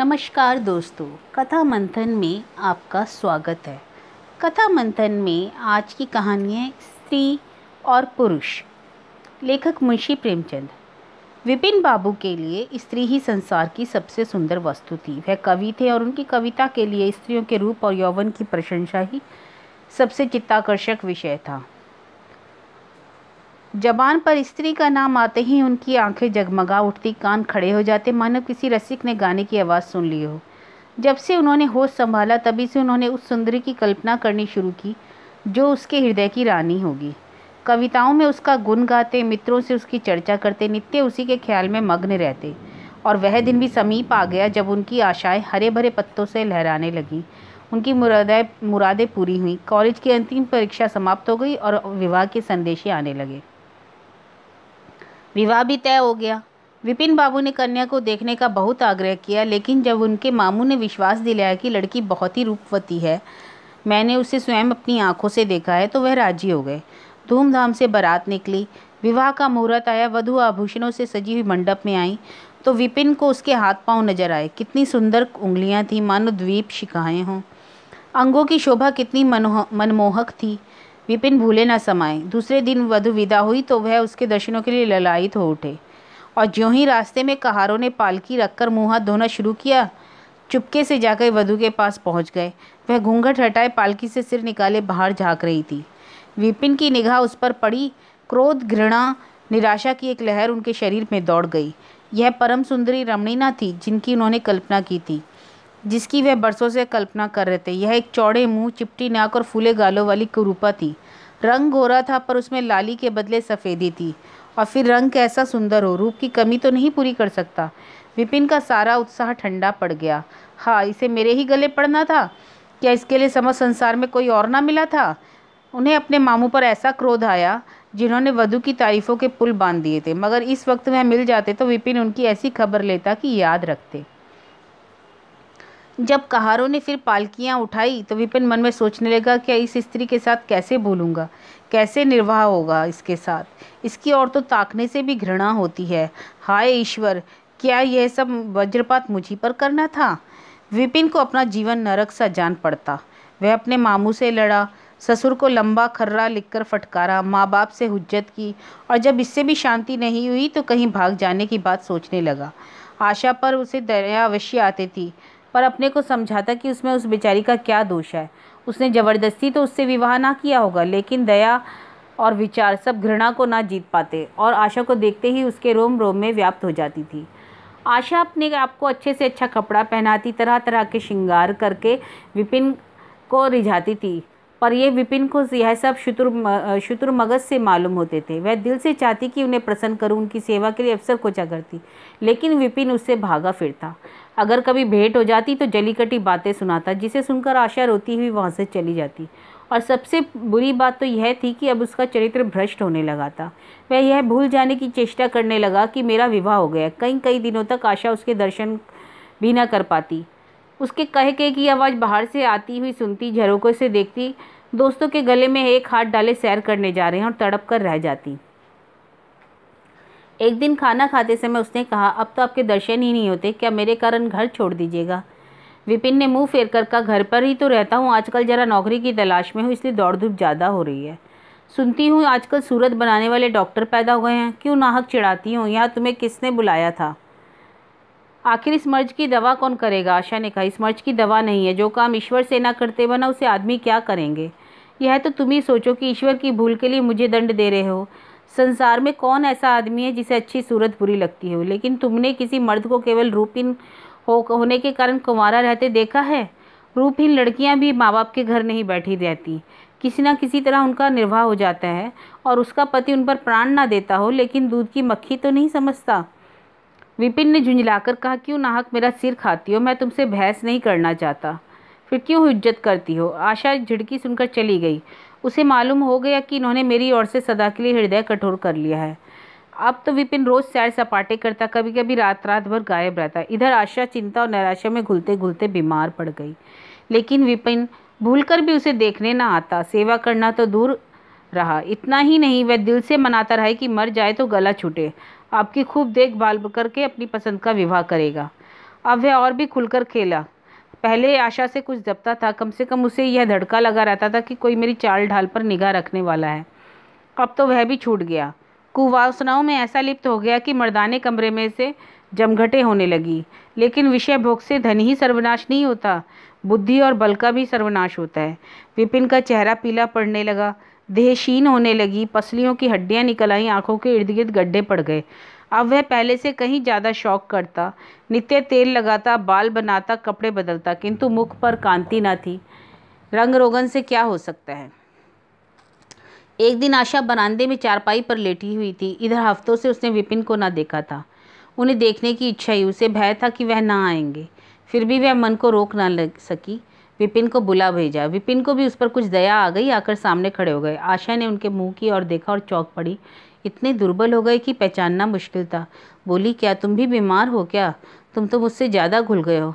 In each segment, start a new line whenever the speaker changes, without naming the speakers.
नमस्कार दोस्तों कथा मंथन में आपका स्वागत है कथा मंथन में आज की कहानी है स्त्री और पुरुष लेखक मुंशी प्रेमचंद विपिन बाबू के लिए स्त्री ही संसार की सबसे सुंदर वस्तु थी वह कवि थे और उनकी कविता के लिए स्त्रियों के रूप और यौवन की प्रशंसा ही सबसे चित्ताकर्षक विषय था जबान पर स्त्री का नाम आते ही उनकी आंखें जगमगा उठती कान खड़े हो जाते मानो किसी रसिक ने गाने की आवाज़ सुन ली हो जब से उन्होंने होश संभाला तभी से उन्होंने उस सुंदरी की कल्पना करनी शुरू की जो उसके हृदय की रानी होगी कविताओं में उसका गुण गाते मित्रों से उसकी चर्चा करते नित्य उसी के ख्याल में मग्न रहते और वह दिन भी समीप आ गया जब उनकी आशाएं हरे भरे पत्तों से लहराने लगीं उनकी मुरादें मुरादें पूरी हुई कॉलेज की अंतिम परीक्षा समाप्त हो गई और विवाह के संदेशे आने लगे विवाह भी तय हो गया विपिन बाबू ने कन्या को देखने का बहुत आग्रह किया लेकिन जब उनके मामू ने विश्वास दिलाया कि लड़की बहुत ही रूपवती है मैंने उसे स्वयं अपनी आंखों से देखा है तो वह राजी हो गए धूमधाम से बारात निकली विवाह का मुहूर्त आया वधु आभूषणों से सजी हुई मंडप में आई तो विपिन को उसके हाथ पांव नजर आए कितनी सुंदर उंगलियां थीं मानो द्वीप शिकाएँ हों अंगों की शोभा कितनी मनोह मनमोहक थी विपिन भूले न समाए दूसरे दिन वधु विदा हुई तो वह उसके दर्शनों के लिए ललायित हो उठे और ज्यों ही रास्ते में कहारों ने पालकी रखकर मुँह हाथ धोना शुरू किया चुपके से जाकर वधु के पास पहुंच गए वह घूंघट हटाए पालकी से सिर निकाले बाहर झाँक रही थी विपिन की निगाह उस पर पड़ी क्रोध घृणा निराशा की एक लहर उनके शरीर में दौड़ गई यह परम सुंदरी रमणी थी जिनकी उन्होंने कल्पना की थी जिसकी वह बरसों से कल्पना कर रहे थे यह एक चौड़े मुंह चिपटी नाक और फूले गालों वाली कुरूपा थी रंग गोरा था पर उसमें लाली के बदले सफ़ेदी थी और फिर रंग कैसा सुंदर हो रूप की कमी तो नहीं पूरी कर सकता विपिन का सारा उत्साह ठंडा पड़ गया हाँ इसे मेरे ही गले पड़ना था क्या इसके लिए समझ संसार में कोई और ना मिला था उन्हें अपने मामू पर ऐसा क्रोध आया जिन्होंने वधु की तारीफ़ों के पुल बांध दिए थे मगर इस वक्त वह मिल जाते तो विपिन उनकी ऐसी खबर लेता कि याद रखते जब कहारों ने फिर पालकियाँ उठाई तो विपिन मन में सोचने लगा कि इस स्त्री के साथ कैसे भूलूंगा कैसे निर्वाह होगा इसके साथ इसकी और तो ताकने से भी घृणा होती है हाय ईश्वर क्या यह सब वज्रपात मुझी पर करना था विपिन को अपना जीवन नरक सा जान पड़ता वह अपने मामू से लड़ा ससुर को लंबा खर्रा लिखकर फटकारा माँ बाप से हुज्जत की और जब इससे भी शांति नहीं हुई तो कहीं भाग जाने की बात सोचने लगा आशा पर उसे दया अवश्य आती थी और अपने को समझाता कि उसमें उस बेचारी का क्या दोष है उसने ज़बरदस्ती तो उससे विवाह ना किया होगा लेकिन दया और विचार सब घृणा को ना जीत पाते और आशा को देखते ही उसके रोम रोम में व्याप्त हो जाती थी आशा अपने आपको अच्छे से अच्छा कपड़ा पहनाती तरह तरह के श्रृंगार करके विपिन को रिझाती थी पर ये विपिन को यह सब शुतुर शुतुर मगज से मालूम होते थे वह दिल से चाहती कि उन्हें प्रसन्न करूं उनकी सेवा के लिए अवसर खोजा करती लेकिन विपिन उससे भागा फिरता अगर कभी भेंट हो जाती तो जलीकटी बातें सुनाता जिसे सुनकर आशा रोती हुई वहाँ से चली जाती और सबसे बुरी बात तो यह थी कि अब उसका चरित्र भ्रष्ट होने लगा था वह यह भूल जाने की चेष्टा करने लगा कि मेरा विवाह हो गया कई कई दिनों तक आशा उसके दर्शन भी न कर पाती उसके कह के की आवाज़ बाहर से आती हुई सुनती झरोकों से देखती दोस्तों के गले में एक हाथ डाले सैर करने जा रहे हैं और तड़प कर रह जाती एक दिन खाना खाते समय उसने कहा अब तो आपके दर्शन ही नहीं होते क्या मेरे कारण घर छोड़ दीजिएगा विपिन ने मुंह फेर कर कहा घर पर ही तो रहता हूँ आजकल ज़रा नौकरी की तलाश में हूँ इसलिए दौड़ धूप ज़्यादा हो रही है सुनती हूँ आजकल सूरत बनाने वाले डॉक्टर पैदा हो गए हैं क्यों नाहक चिढ़ाती हूँ यहाँ तुम्हें किसने बुलाया था आखिर इस मर्ज की दवा कौन करेगा आशा ने कहा इस मर्ज की दवा नहीं है जो काम ईश्वर से ना करते ना उसे आदमी क्या करेंगे यह तो तुम ही सोचो कि ईश्वर की भूल के लिए मुझे दंड दे रहे हो संसार में कौन ऐसा आदमी है जिसे अच्छी सूरत बुरी लगती हो लेकिन तुमने किसी मर्द को केवल रूपहीन हो होने के कारण कुंवारा रहते देखा है रूपहीन लड़कियां भी माँ बाप के घर नहीं बैठी रहती किसी ना किसी तरह उनका निर्वाह हो जाता है और उसका पति उन पर प्राण ना देता हो लेकिन दूध की मक्खी तो नहीं समझता विपिन ने झुंझलाकर कहा क्यों नाहक मेरा सिर खाती हो मैं तुमसे बहस नहीं करना चाहता फिर क्यों इज्जत करती हो आशा झिड़की सुनकर चली गई उसे मालूम हो गया कि इन्होंने मेरी ओर से सदा के लिए हृदय कठोर कर लिया है अब तो विपिन रोज़ सैर सपाटे करता कभी कभी रात रात भर गायब रहता इधर आशा चिंता और निराशा में घुलते घुलते बीमार पड़ गई लेकिन विपिन भूलकर भी उसे देखने ना आता सेवा करना तो दूर रहा इतना ही नहीं वह दिल से मनाता रहा कि मर जाए तो गला छूटे आपकी खूब देखभाल करके अपनी पसंद का विवाह करेगा अब वह और भी खुलकर खेला पहले आशा से कुछ दबता था कम से कम उसे यह धड़का लगा रहता था कि कोई मेरी चाल ढाल पर निगाह रखने वाला है अब तो वह भी छूट गया कुवासनाओं में ऐसा लिप्त हो गया कि मर्दाने कमरे में से जमघटे होने लगी लेकिन विषय भोग से धन ही सर्वनाश नहीं होता बुद्धि और बल का भी सर्वनाश होता है विपिन का चेहरा पीला पड़ने लगा देहशीन होने लगी पसलियों की हड्डियां निकल आईं आंखों के इर्द गिर्द गड्ढे पड़ गए अब वह पहले से कहीं ज़्यादा शौक करता नित्य तेल लगाता बाल बनाता कपड़े बदलता किंतु मुख पर कांति ना थी रंग रोगन से क्या हो सकता है एक दिन आशा बरामदे में चारपाई पर लेटी हुई थी इधर हफ्तों से उसने विपिन को ना देखा था उन्हें देखने की इच्छा ही उसे भय था कि वह ना आएंगे फिर भी वह मन को रोक ना लग सकी विपिन को बुला भेजा विपिन को भी उस पर कुछ दया आ गई आकर सामने खड़े हो गए आशा ने उनके मुंह की ओर देखा और चौंक पड़ी इतने दुर्बल हो गए कि पहचानना मुश्किल था बोली क्या तुम भी बीमार हो क्या तुम तो मुझसे ज़्यादा घुल गए हो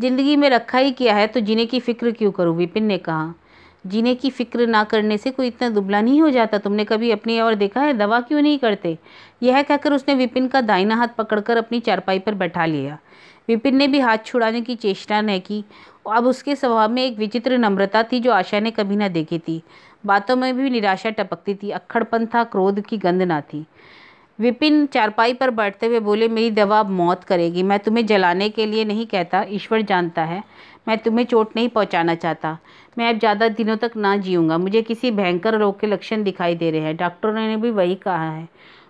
ज़िंदगी में रखा ही किया है तो जीने की फ़िक्र क्यों करूँ विपिन ने कहा जीने की फिक्र ना करने से कोई इतना दुबला नहीं हो जाता तुमने कभी अपनी और देखा है दवा क्यों नहीं करते यह कहकर उसने विपिन का दाहिना हाथ पकड़कर अपनी चारपाई पर बैठा लिया विपिन ने भी हाथ छुड़ाने की चेष्टा न की अब उसके स्वभाव में एक विचित्र नम्रता थी जो आशा ने कभी ना देखी थी बातों में भी निराशा टपकती थी अक्खड़पन था क्रोध की गंध ना थी विपिन चारपाई पर बैठते हुए बोले मेरी दवा अब मौत करेगी मैं तुम्हें जलाने के लिए नहीं कहता ईश्वर जानता है मैं तुम्हें चोट नहीं पहुंचाना चाहता मैं अब ज़्यादा दिनों तक ना जीऊँगा मुझे किसी भयंकर रोग के लक्षण दिखाई दे रहे हैं डॉक्टरों ने भी वही कहा है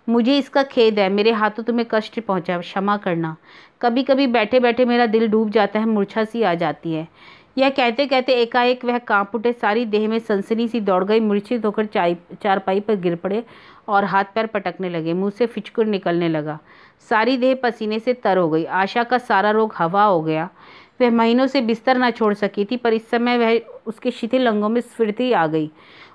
मुझे इसका खेद है मेरे हाथों तुम्हें कष्ट पहुँचा क्षमा करना कभी कभी बैठे बैठे मेरा दिल डूब जाता है मूर्छा सी आ जाती है यह कहते कहते एकाएक वह कांप उठे सारी देह में सनसनी सी दौड़ गई मूर्छित होकर चाय चारपाई पर गिर पड़े और हाथ पैर पटकने लगे मुंह से फिचकुर निकलने लगा सारी देह पसीने से तर हो गई आशा का सारा रोग हवा हो गया वह महीनों से बिस्तर न छोड़ सकी थी पर इस समय वह उसके शिथिल अंगों में स्फीर्ति आ गई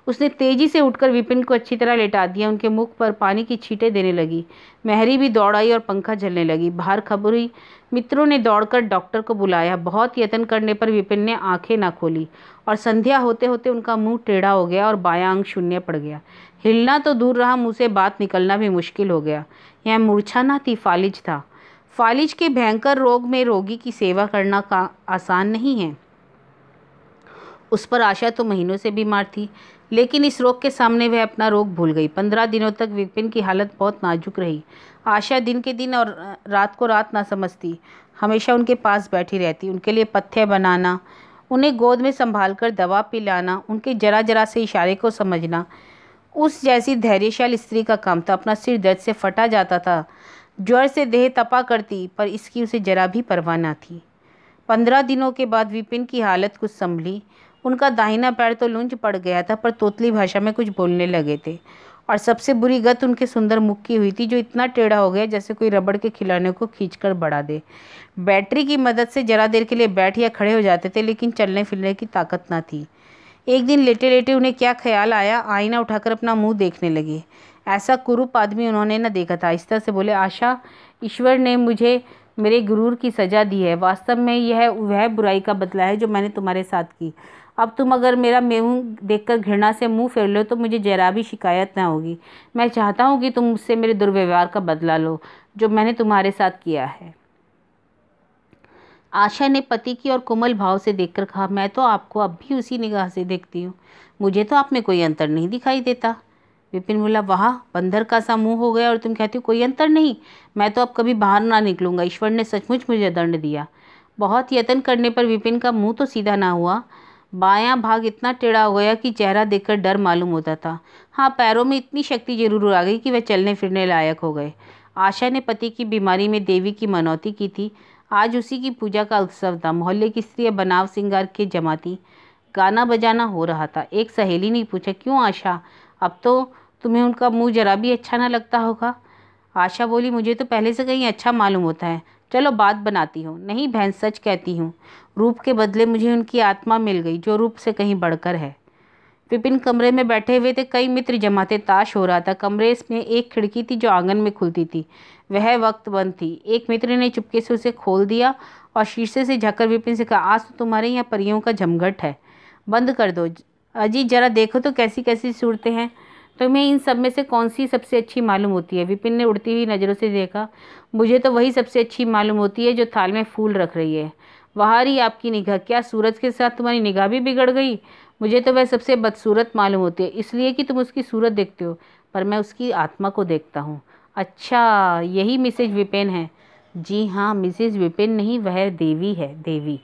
उसने तेजी से उठकर विपिन को अच्छी तरह लेटा दिया उनके मुख पर पानी की छींटे देने लगी महरी भी दौड़ आई और पंखा झलने लगी बाहर खबर हुई मित्रों ने दौड़कर डॉक्टर को बुलाया बहुत यत्न करने पर विपिन ने आंखें ना खोली और संध्या होते होते उनका मुंह टेढ़ा हो गया और बायां अंग शून्य पड़ गया हिलना तो दूर रहा मुँह से बात निकलना भी मुश्किल हो गया यह मूर्छा ना थी फालिज था फालिज के भयंकर रोग में रोगी की सेवा करना का आसान नहीं है उस पर आशा तो महीनों से बीमार थी लेकिन इस रोग के सामने वह अपना रोग भूल गई पंद्रह दिनों तक विपिन की हालत बहुत नाजुक रही आशा दिन के दिन और रात को रात ना समझती हमेशा उनके पास बैठी रहती उनके लिए पत्थे बनाना उन्हें गोद में संभाल कर दवा पिलाना उनके जरा जरा से इशारे को समझना उस जैसी धैर्यशाल स्त्री का काम था अपना सिर दर्द से फटा जाता था ज्वर से देह तपा करती पर इसकी उसे जरा भी परवाह ना थी पंद्रह दिनों के बाद विपिन की हालत कुछ संभली उनका दाहिना पैर तो लुंज पड़ गया था पर तोतली भाषा में कुछ बोलने लगे थे और सबसे बुरी गत उनके सुंदर मुख की हुई थी जो इतना टेढ़ा हो गया जैसे कोई रबड़ के खिलौने को कर बढ़ा दे बैटरी की मदद से ज़रा देर के लिए बैठ या खड़े हो जाते थे लेकिन चलने फिरने की ताकत ना थी एक दिन लेटे लेटे उन्हें क्या ख्याल आया आईना उठाकर अपना मुंह देखने लगे ऐसा कुरूप आदमी उन्होंने ना देखा था इस तरह से बोले आशा ईश्वर ने मुझे मेरे गुरूर की सज़ा दी है वास्तव में यह वह बुराई का बदला है जो मैंने तुम्हारे साथ की अब तुम अगर मेरा देख कर घृणा से मुंह फेर लो तो मुझे जरा भी शिकायत ना होगी मैं चाहता हूँ कि तुम मुझसे मेरे दुर्व्यवहार का बदला लो जो मैंने तुम्हारे साथ किया है आशा ने पति की और कोमल भाव से देखकर कहा मैं तो आपको अब भी उसी निगाह से देखती हूँ मुझे तो आप में कोई अंतर नहीं दिखाई देता विपिन बोला वाह बंदर का सा मुंह हो गया और तुम कहती हो कोई अंतर नहीं मैं तो अब कभी बाहर ना निकलूंगा ईश्वर ने सचमुच मुझे दंड दिया बहुत यत्न करने पर विपिन का मुंह तो सीधा ना हुआ बायां भाग इतना टेढ़ा हो गया कि चेहरा देखकर डर मालूम होता था हाँ पैरों में इतनी शक्ति जरूर आ गई कि वह चलने फिरने लायक हो गए आशा ने पति की बीमारी में देवी की मनौती की थी आज उसी की पूजा का उत्सव था मोहल्ले की स्त्री बनाव सिंगार के जमाती गाना बजाना हो रहा था एक सहेली ने पूछा क्यों आशा अब तो तुम्हें उनका मुँह ज़रा भी अच्छा ना लगता होगा आशा बोली मुझे तो पहले से कहीं अच्छा मालूम होता है चलो बात बनाती हूँ नहीं बहन सच कहती हूँ रूप के बदले मुझे उनकी आत्मा मिल गई जो रूप से कहीं बढ़कर है विपिन कमरे में बैठे हुए थे कई मित्र जमाते ताश हो रहा था कमरे में एक खिड़की थी जो आंगन में खुलती थी वह वक्त बंद थी एक मित्र ने चुपके से उसे खोल दिया और शीशे से झककर विपिन से कहा आज तो तुम्हारे यहाँ परियों का झमघट है बंद कर दो अजी ज़रा देखो तो कैसी कैसी सूरतें हैं तुम्हें तो इन सब में से कौन सी सबसे अच्छी मालूम होती है विपिन ने उड़ती हुई नज़रों से देखा मुझे तो वही सबसे अच्छी मालूम होती है जो थाल में फूल रख रही है बाहर ही आपकी निगाह क्या सूरज के साथ तुम्हारी निगाह भी बिगड़ गई मुझे तो वह सबसे बदसूरत मालूम होती है इसलिए कि तुम उसकी सूरत देखते हो पर मैं उसकी आत्मा को देखता हूँ अच्छा यही मिसेज विपिन है जी हाँ मिसेज विपिन नहीं वह देवी है देवी